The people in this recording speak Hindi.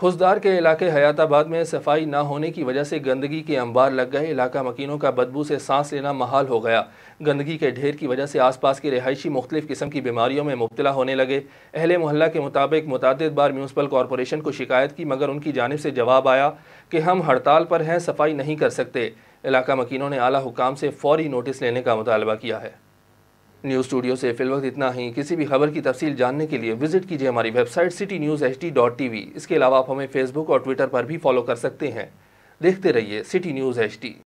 खुशदार के इलाके हयाताबाद में सफाई ना होने की वजह से गंदगी के अंबार लग गए इलाका मकीनों का बदबू से सांस लेना महाल हो गया गंदगी के ढेर की वजह से आसपास के रिहायशी मुख्तलिफ़ किस्म की बीमारियों में मुबतला होने लगे अहल मोहल्ला के मुताबिक मुतद बार म्यूनसिपल कॉरपोरेशन को शिकायत की मगर उनकी जानब से जवाब आया कि हम हड़ताल पर हैं सफाई नहीं कर सकते इलाका मकीनों ने अली हुकाम से फौरी नोटिस लेने का मुतालबा किया है न्यूज़ स्टूडियो से फिल वक्त इतना ही किसी भी खबर की तफसील जानने के लिए विजिट कीजिए हमारी website city news H D dot T V इसके अलावा आप हमें फेसबुक और ट्विटर पर भी फॉलो कर सकते हैं देखते रहिए सिटी न्यूज़ एच डी